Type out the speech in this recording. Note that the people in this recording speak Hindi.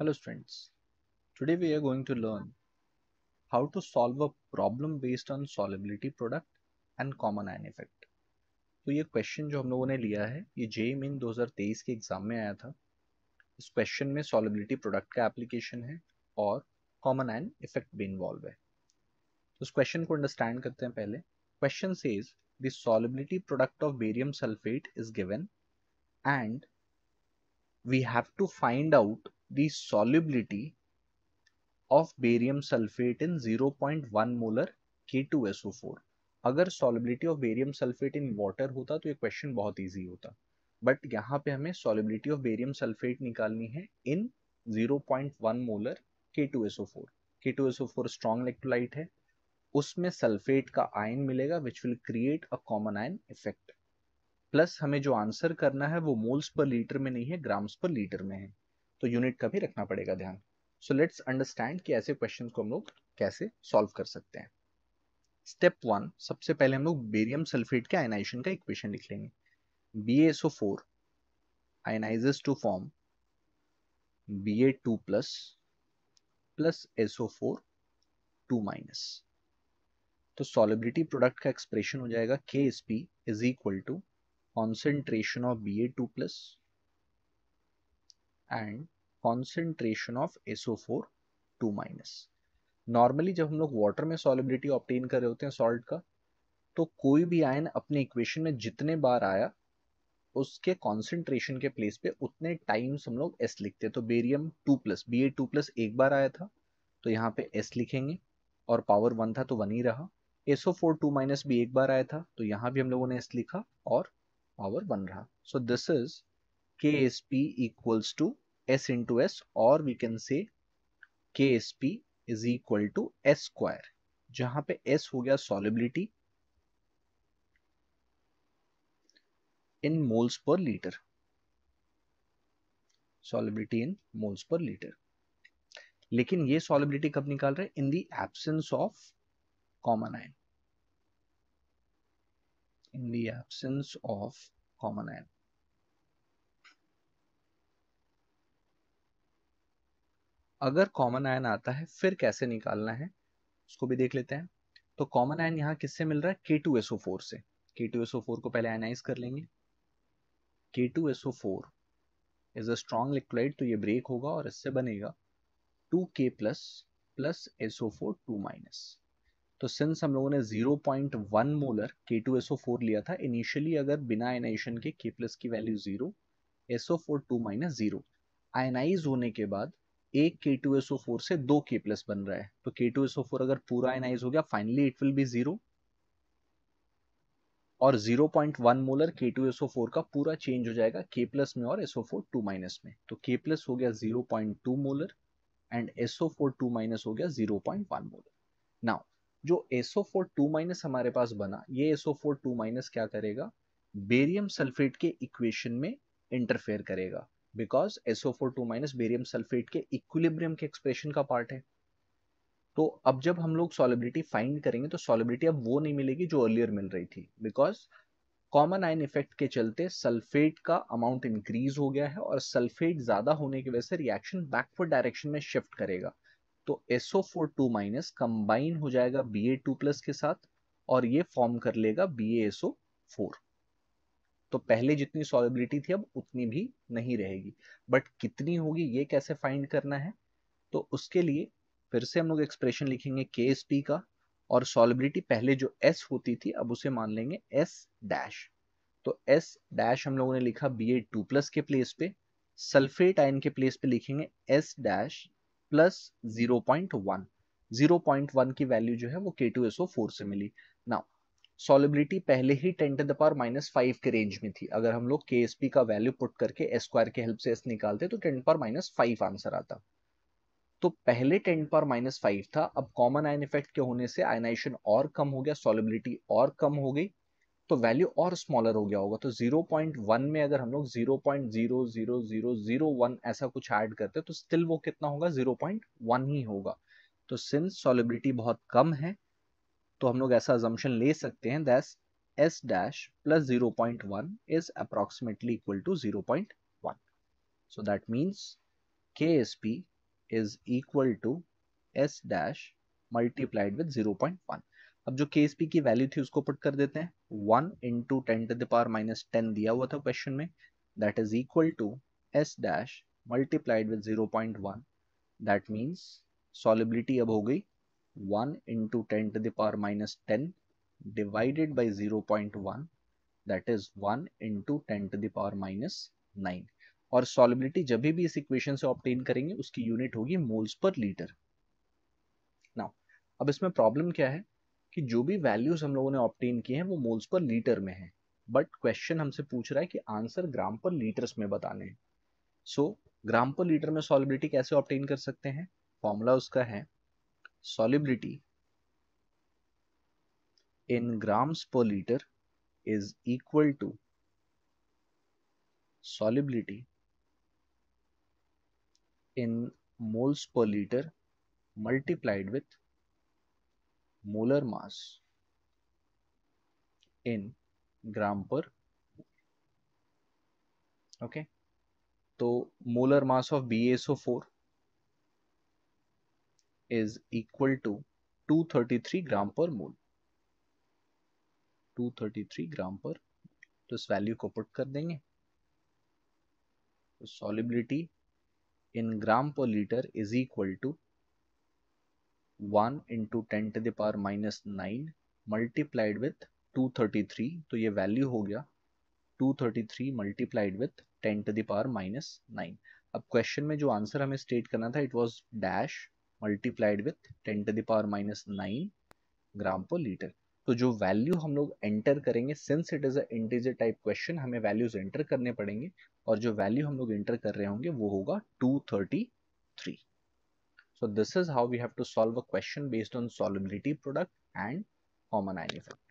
Hello students, today we are going to learn how to solve a problem based on solubility product and common ion effect. तो ये क्वेश्चन जो हम लोगों ने लिया है ये जे मेन 2023 के एग्जाम में आया था इस क्वेश्चन में सॉलिबिलिटी प्रोडक्ट का एप्लीकेशन है और कॉमन आयन इफेक्ट भी इन्वॉल्व है तो इस क्वेश्चन को अंडरस्टैंड करते हैं पहले question says the solubility product of barium sulphate is given and we have to find out the solubility of barium sulfate in 0.1 molar K2SO4 अगर solubility of barium sulphate in water होता तो ये क्वेश्चन बहुत इजी होता बट यहाँ पे हमें सॉलिबिलिटी ऑफ बेरियम सल्फेट निकालनी है इन 0.1 molar K2SO4 K2SO4 strong electrolyte है उसमें सल्फेट का आयन मिलेगा which will create a common ion effect plus हमें जो आंसर करना है वो मोल्स पर लीटर में नहीं है ग्राम्स पर लीटर में है तो यूनिट का भी रखना पड़ेगा ध्यान सो लेट्स अंडरस्टैंड कि ऐसे क्वेश्चन को हम लोग कैसे सॉल्व कर सकते हैं स्टेप वन सबसे पहले हम लोग बेरियम सल्फेट के आयनाइजेशन का इक्वेशन लिख लेंगे B S O four ionizes to form B A two plus plus S O four two minus तो सॉलिबिलिटी प्रोडक्ट का एक्सप्रेशन हो जाएगा K S P is equal to concentration of B A two plus and concentration of S O four two minus normally जब हम लोग वाटर में सॉलिबिलिटी ऑप्टेन कर रहे होते हैं सॉल्ट का तो कोई भी आयन अपने इक्वेशन में जितने बार आया उसके कॉन्सेंट्रेशन के प्लेस पे उतने टाइम्स हम लोग एस लिखते हैं तो barium two plus B A two plus एक बार आया था तो यहाँ पे एस लिखेंगे और पावर वन था तो वन ही रहा S O four two minus B एक बार आया था तो यहाँ भी हम लोगों ने एस लिखा और पावर वन रहा so this is K S P equals to S into S or we can say KSP is equal to S square jahan pe S ho gaya solubility in moles per liter solubility in moles per liter लेकिन ये सॉलिबिलिटी कब निकाल रहे हैं in the absence of common ion in the absence of common ion अगर कॉमन आयन आता है फिर कैसे निकालना है उसको भी देख लेते हैं तो कॉमन आयन यहाँ किससे मिल रहा है के टू एसओ फोर से के टू एसओ फोर को पहले आयनाइज कर लेंगे K two S O four is a strong liquid तो ये ब्रेक होगा और इससे बनेगा two K plus plus S O four two minus तो सिंस हम लोगों ने 0.1 मोलर K2SO4 लिया था इनिशियली अगर बिना आयनाइजेशन के K प्लस की value zero SO4 two minus zero ionize होने के बाद एक के टू एस ओ फोर से दो के प्लस बन रहा है तो के टू एस ओ फोर अगर पूरा एनाइज हो गया finally it will be zero और 0.1 मोलर K2SO4 का पूरा चेंज हो जाएगा K प्लस में और SO4 2 माइनस में तो K प्लस हो गया 0.2 मोलर एंड SO4 2 माइनस हो गया 0.1 मोलर नाउ जो SO4 2 माइनस हमारे पास बना ये SO4 2 माइनस क्या करेगा बेरियम सल्फेट के इक्वेशन में इंटरफेयर करेगा because S O four two minus barium sulphate के इक्विलिब्रियम के एक्सप्रेशन का पार्ट है तो अब जब हम लोग सॉलिबिलिटी फाइंड करेंगे तो सॉलिबिलिटी अब वो नहीं मिलेगी जो अर्लियर मिल रही थी बिकॉज कॉमन आयन इफेक्ट के चलते सल्फेट का अमाउंट इंक्रीज हो गया है और सल्फेट ज्यादा होने की वजह से रिएक्शन बैकवर्ड डायरेक्शन में शिफ्ट करेगा तो SO4 टू माइनस कंबाइन हो जाएगा BA2 प्लस के साथ और ये फॉर्म कर लेगा BaSO4 तो पहले जितनी सॉलिबिलिटी थी अब उतनी भी नहीं रहेगी बट कितनी होगी ये कैसे फाइंड करना है तो उसके लिए फिर से हम लोग एक्सप्रेशन लिखेंगे के एस पी का और सॉलिबिलिटी पहले जो एस होती थी अब उसे मान लेंगे एस डैश तो एस डैश हम लोगों ने लिखा बी ए टू प्लस के प्लेस पे सल्फेट आयन के प्लेस पे लिखेंगे S dash plus zero point one zero point one की वैल्यू जो है वो के टू एस ओ फोर से मिली नाउ सॉलिबिलिटी पहले ही ten to the power minus five के रेंज में थी अगर हम लोग के एस पी का वैल्यू पुट करके एस स्क्वायर के हेल्प से एस निकालते तो ten power minus five answer आता तो पहले टेन पावर माइनस फाइव था अब कॉमन आयन इफेक्ट के होने से आयनाइजेशन और कम हो गया सॉलिबिलिटी और कम हो गई तो वैल्यू और स्मॉलर हो गया होगा तो 0.1 में अगर हम लोग 0.00001 ऐसा कुछ ऐड करते तो स्टिल वो कितना होगा 0.1 ही होगा तो सिंस सॉलिबिलिटी बहुत कम है तो हम लोग ऐसा assumption ले सकते हैं दैस s dash plus 0.1 is approximately equal to 0.1. So that means KSP is equal to s dash multiplied with 0.1. अब जो KSP की वैल्यू थी उसको पुट कर देते हैं 1 into ten to the power minus ten दिया हुआ था क्वेश्चन में that is equal to s dash multiplied with 0.1 that means solubility अब हो गई 1 into 10 to the power minus 10 divided by 0.1 that is 1 into 10 to the power minus 9 और सॉलिबिलिटी जब भी इस इक्वेशन से ऑप्टेन करेंगे उसकी यूनिट होगी मोल्स पर लीटर नाउ अब इसमें प्रॉब्लम क्या है कि जो भी वैल्यूज हम लोगों ने ऑप्टेन किए हैं वो मोल्स पर लीटर में है बट क्वेश्चन हमसे पूछ रहा है कि आंसर ग्राम पर लीटर्स में बताने हैं सो so, ग्राम पर लीटर में सॉलिबिलिटी कैसे ऑप्टेन कर सकते हैं फॉर्मूला उसका है solubility in grams per liter is equal to solubility in moles per liter multiplied with molar mass in gram per okay? तो molar mass of B S O four is equal to 233 gram per mole 233 gram पर तो इस वैल्यू को पुट कर देंगे तो solubility in gram per litre is equal to one into ten to the power minus nine multiplied with two thirty three तो ये वैल्यू हो गया two thirty three multiplied with ten to the power minus nine अब क्वेश्चन में जो आंसर हमें स्टेट करना था it was dash multiplied with ten to the power minus nine gram per litre तो जो वैल्यू हम लोग एंटर करेंगे since it is a integer type question हमें वैल्यूज एंटर करने पड़ेंगे और जो वैल्यू हम लोग एंटर कर रहे होंगे वो होगा 233 so this is how we have to solve a question based on solubility product and common ion effect